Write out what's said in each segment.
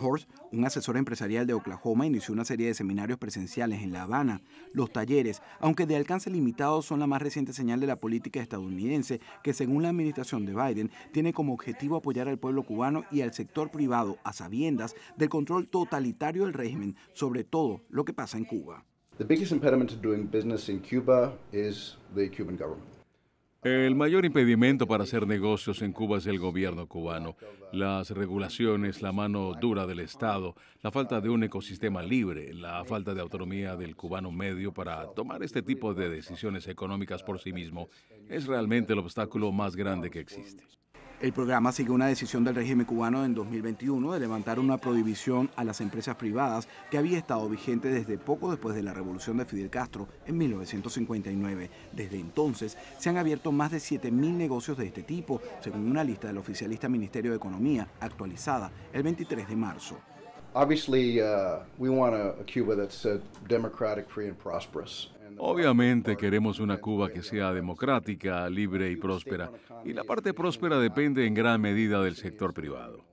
Horst, un asesor empresarial de Oklahoma, inició una serie de seminarios presenciales en La Habana. Los talleres, aunque de alcance limitado, son la más reciente señal de la política estadounidense que, según la administración de Biden, tiene como objetivo apoyar al pueblo cubano y al sector privado a sabiendas del control totalitario del régimen, sobre todo lo que pasa en Cuba. Cuba el mayor impedimento para hacer negocios en Cuba es el gobierno cubano, las regulaciones, la mano dura del Estado, la falta de un ecosistema libre, la falta de autonomía del cubano medio para tomar este tipo de decisiones económicas por sí mismo, es realmente el obstáculo más grande que existe. El programa sigue una decisión del régimen cubano en 2021 de levantar una prohibición a las empresas privadas que había estado vigente desde poco después de la revolución de Fidel Castro en 1959. Desde entonces se han abierto más de 7.000 negocios de este tipo, según una lista del oficialista Ministerio de Economía actualizada el 23 de marzo. Obviamente queremos una Cuba que sea democrática, libre y próspera, y la parte próspera depende en gran medida del sector privado.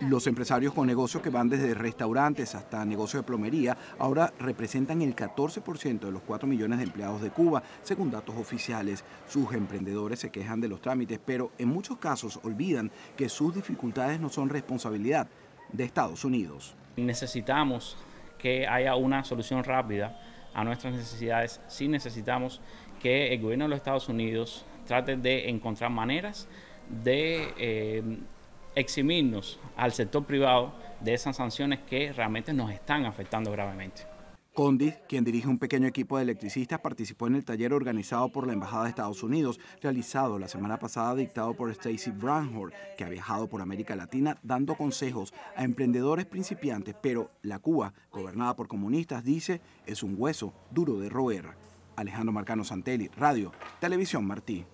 Los empresarios con negocios que van desde restaurantes hasta negocios de plomería ahora representan el 14% de los 4 millones de empleados de Cuba, según datos oficiales. Sus emprendedores se quejan de los trámites, pero en muchos casos olvidan que sus dificultades no son responsabilidad de Estados Unidos. Necesitamos que haya una solución rápida a nuestras necesidades, sí necesitamos que el gobierno de los Estados Unidos trate de encontrar maneras de eh, eximirnos al sector privado de esas sanciones que realmente nos están afectando gravemente. Bondi, quien dirige un pequeño equipo de electricistas, participó en el taller organizado por la Embajada de Estados Unidos, realizado la semana pasada dictado por Stacy Branhor, que ha viajado por América Latina dando consejos a emprendedores principiantes, pero la Cuba, gobernada por comunistas, dice, es un hueso duro de roer. Alejandro Marcano Santelli, Radio, Televisión Martí.